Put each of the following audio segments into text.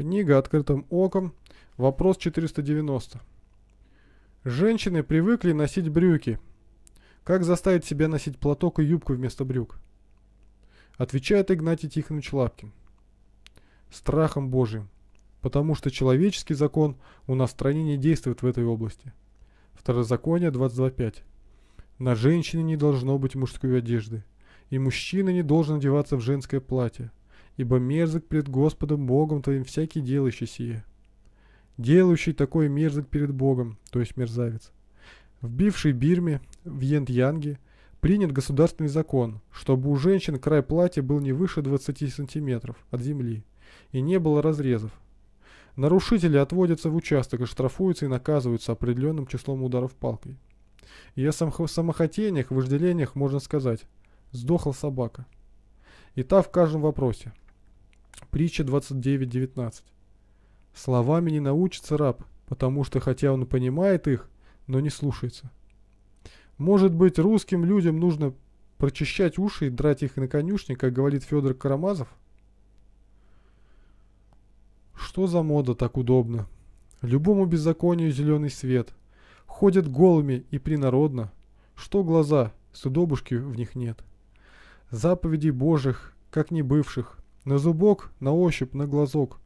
Книга «Открытым оком». Вопрос 490. Женщины привыкли носить брюки. Как заставить себя носить платок и юбку вместо брюк? Отвечает Игнатий Тихонович Лапкин. Страхом Божиим, Потому что человеческий закон у нас в стране не действует в этой области. Второзаконие 22.5. На женщине не должно быть мужской одежды, и мужчина не должен одеваться в женское платье – ибо мерзок пред Господом Богом твоим всякий делающий сие. Делающий такой мерзок перед Богом, то есть мерзавец. В Вбивший Бирме, в Йент-Янге, принят государственный закон, чтобы у женщин край платья был не выше 20 сантиметров от земли и не было разрезов. Нарушители отводятся в участок и штрафуются и наказываются определенным числом ударов палкой. И о самохотениях, вожделениях можно сказать «сдохла собака». И та в каждом вопросе – Притча 29.19. Словами не научится раб, потому что хотя он понимает их, но не слушается. Может быть, русским людям нужно прочищать уши и драть их на конюшне, как говорит Федор Карамазов? Что за мода так удобно? Любому беззаконию зеленый свет. Ходят голыми и принародно. Что глаза, судобушки в них нет. Заповедей Божьих, как не бывших, на зубок, на ощупь, на глазок.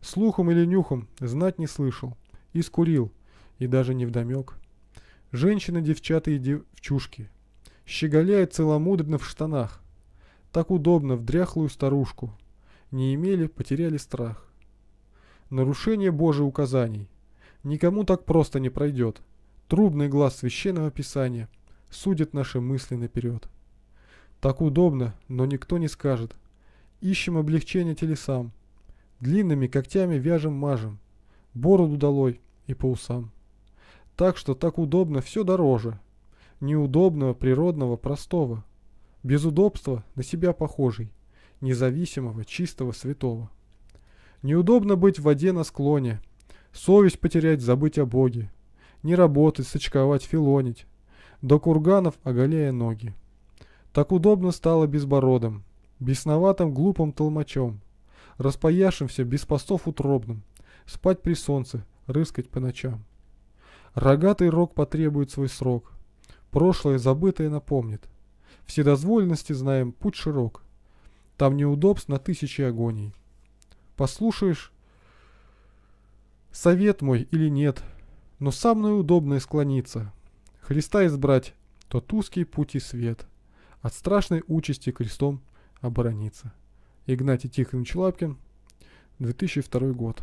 Слухом или нюхом знать не слышал. И скурил. И даже не вдомек. Женщины, девчата и девчушки. Щеголяет целомудренно в штанах. Так удобно в дряхлую старушку. Не имели, потеряли страх. Нарушение Божьих указаний. Никому так просто не пройдет. Трубный глаз священного писания судит наши мысли наперед. Так удобно, но никто не скажет – Ищем облегчение телесам. Длинными когтями вяжем-мажем. Бороду долой и по усам. Так что так удобно все дороже. Неудобного, природного, простого. Без удобства на себя похожий. Независимого, чистого, святого. Неудобно быть в воде на склоне. Совесть потерять, забыть о Боге. Не работать, сочковать, филонить. До курганов оголея ноги. Так удобно стало безбородом бесноватым глупым толмачом, распояшимся без постов утробным, спать при солнце, рыскать по ночам. Рогатый рог потребует свой срок, прошлое забытое напомнит. Вседозволенности знаем путь широк, там неудобств на тысячи агоний. Послушаешь совет мой или нет, но со удобное склониться. Христа избрать, то узкий путь и свет, от страшной участи крестом оборониться. Игнатий Тихонович Лапкин, 2002 год.